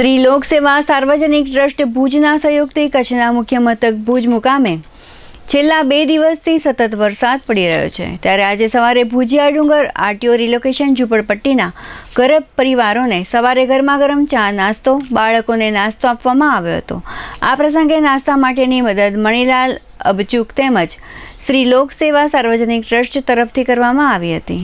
શ્રી લોક સેવા સાર્વજનિક ટ્રસ્ટ ભુજના સહયોગથી કચ્છના મુખ્ય મથક ભુજ મુકામે છેલ્લા બે દિવસથી સતત વરસાદ પડી રહ્યો છે ત્યારે આજે સવારે ભુજિયા ડુંગર આરટીઓ રિલોકેશન ઝુંપડપટ્ટીના ગરબ પરિવારોને સવારે ગરમા ગરમ ચા નાસ્તો બાળકોને નાસ્તો આપવામાં આવ્યો હતો આ પ્રસંગે નાસ્તા માટેની મદદ મણિલાલ અબચુક તેમજ શ્રી લોક સેવા સાર્વજનિક ટ્રસ્ટ તરફથી કરવામાં આવી હતી